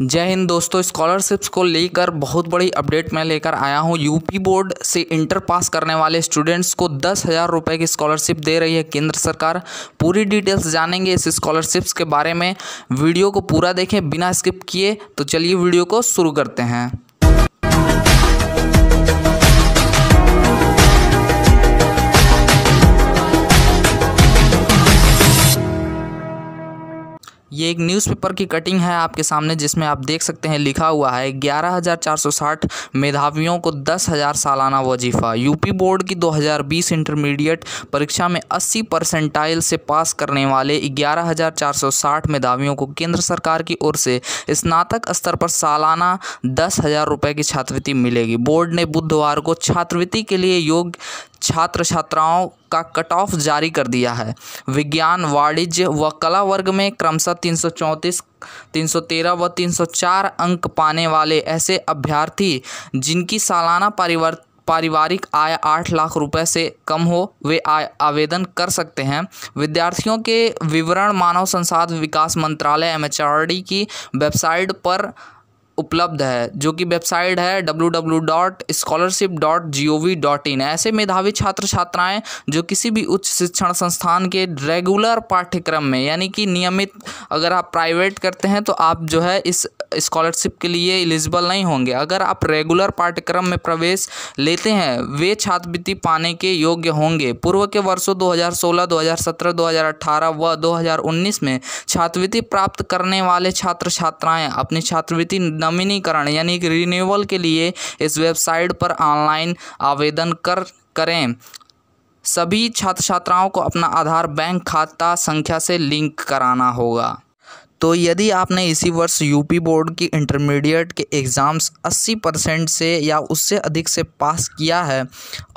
जय हिंद दोस्तों स्कॉलरशिप्स को लेकर बहुत बड़ी अपडेट मैं लेकर आया हूं यूपी बोर्ड से इंटर पास करने वाले स्टूडेंट्स को दस हज़ार रुपये की स्कॉलरशिप दे रही है केंद्र सरकार पूरी डिटेल्स जानेंगे इस स्कॉलरशिप्स के बारे में वीडियो को पूरा देखें बिना स्किप किए तो चलिए वीडियो को शुरू करते हैं ये एक न्यूज़पेपर की कटिंग है आपके सामने जिसमें आप देख सकते हैं लिखा हुआ है 11,460 मेधावियों को 10,000 सालाना वजीफ़ा यूपी बोर्ड की 2020 इंटरमीडिएट परीक्षा में 80 परसेंटाइल से पास करने वाले 11,460 मेधावियों को केंद्र सरकार की ओर से स्नातक स्तर पर सालाना दस हज़ार रुपये की छात्रवृत्ति मिलेगी बोर्ड ने बुधवार को छात्रवृत्ति के लिए योग्य छात्र छात्राओं का कट ऑफ जारी कर दिया है विज्ञान वाणिज्य व कला वर्ग में क्रमशः तीन सौ चौंतीस तीन सौ तेरह व तीन सौ चार अंक पाने वाले ऐसे अभ्यर्थी जिनकी सालाना परिवर्त पारिवारिक आय आठ लाख रुपए से कम हो वे आवेदन कर सकते हैं विद्यार्थियों के विवरण मानव संसाधन विकास मंत्रालय एम की वेबसाइट पर उपलब्ध है जो कि वेबसाइट है W W dot scholarship dot G O V dot in ऐसे मेधावी छात्र छात्राएं जो किसी भी उच्च शिक्षण संस्थान के रेगुलर पाठ्यक्रम में यानी कि नियमित अगर आप प्राइवेट करते हैं तो आप जो है इस स्कॉलरशिप के लिए एलिजिबल नहीं होंगे अगर आप रेगुलर पाठ्यक्रम में प्रवेश लेते हैं वे छात्रवृत्ति पाने के योग्य होंगे पूर्व के वर्षों 2016, 2017, 2018 व 2019 में छात्रवृत्ति प्राप्त करने वाले छात्र छात्राएं अपनी छात्रवृत्ति नवीनीकरण यानी कि रिन्यूअल के लिए इस वेबसाइट पर ऑनलाइन आवेदन कर करें सभी छात्र छात्राओं को अपना आधार बैंक खाता संख्या से लिंक कराना होगा तो यदि आपने इसी वर्ष यूपी बोर्ड की इंटरमीडिएट के एग्ज़ाम्स 80 परसेंट से या उससे अधिक से पास किया है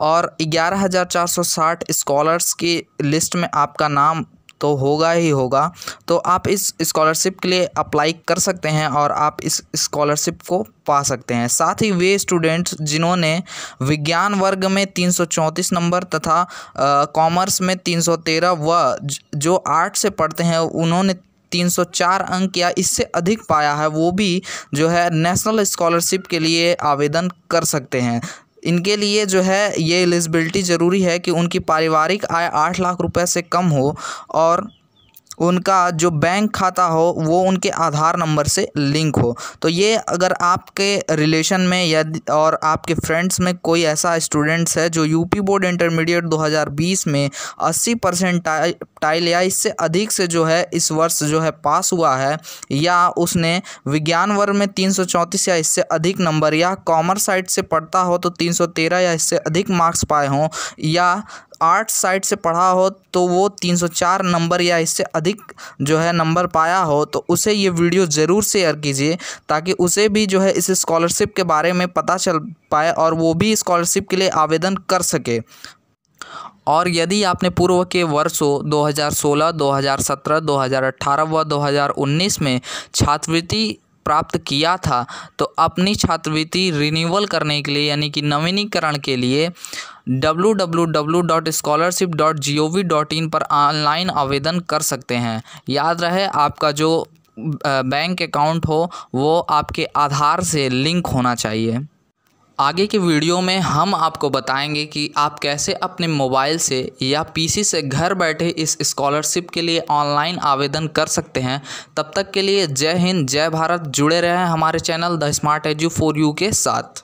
और 11,460 स्कॉलर्स की लिस्ट में आपका नाम तो होगा ही होगा तो आप इस स्कॉलरशिप के लिए अप्लाई कर सकते हैं और आप इस स्कॉलरशिप को पा सकते हैं साथ ही वे स्टूडेंट्स जिन्होंने विज्ञान वर्ग में तीन नंबर तथा कॉमर्स में 313 व जो आर्ट से पढ़ते हैं उन्होंने 304 अंक या इससे अधिक पाया है वो भी जो है नेशनल स्कॉलरशिप के लिए आवेदन कर सकते हैं इनके लिए जो है ये एलिजिबिलिटी ज़रूरी है कि उनकी पारिवारिक आय आठ लाख रुपए से कम हो और उनका जो बैंक खाता हो वो उनके आधार नंबर से लिंक हो तो ये अगर आपके रिलेशन में या और आपके फ्रेंड्स में कोई ऐसा स्टूडेंट्स है जो यूपी बोर्ड इंटरमीडिएट 2020 में 80 परसेंट टाइल या इससे अधिक से जो है इस वर्ष जो है पास हुआ है या उसने विज्ञान वर्ग में तीन या इससे अधिक नंबर या कॉमर्स साइड से पढ़ता हो तो तीन या इससे अधिक मार्क्स पाए हों या आर्ट्स साइड से पढ़ा हो तो वो 304 नंबर या इससे अधिक जो है नंबर पाया हो तो उसे ये वीडियो ज़रूर शेयर कीजिए ताकि उसे भी जो है इस स्कॉलरशिप के बारे में पता चल पाए और वो भी स्कॉलरशिप के लिए आवेदन कर सके और यदि आपने पूर्व के वर्षों 2016, 2017, 2018 व 2019 में छात्रवृत्ति प्राप्त किया था तो अपनी छात्रवृत्ति रिन्यूअल करने के लिए यानी कि नवीनीकरण के लिए www.scholarship.gov.in पर ऑनलाइन आवेदन कर सकते हैं याद रहे आपका जो बैंक अकाउंट हो वो आपके आधार से लिंक होना चाहिए आगे के वीडियो में हम आपको बताएंगे कि आप कैसे अपने मोबाइल से या पीसी से घर बैठे इस स्कॉलरशिप के लिए ऑनलाइन आवेदन कर सकते हैं तब तक के लिए जय हिंद जय भारत जुड़े रहें हमारे channel the smart edu for you के साथ